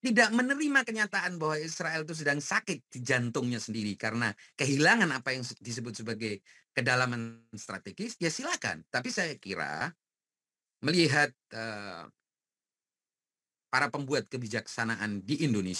tidak menerima kenyataan bahwa Israel itu sedang sakit di jantungnya sendiri karena kehilangan apa yang disebut sebagai kedalaman strategis, ya silakan. Tapi saya kira melihat uh, para pembuat kebijaksanaan di Indonesia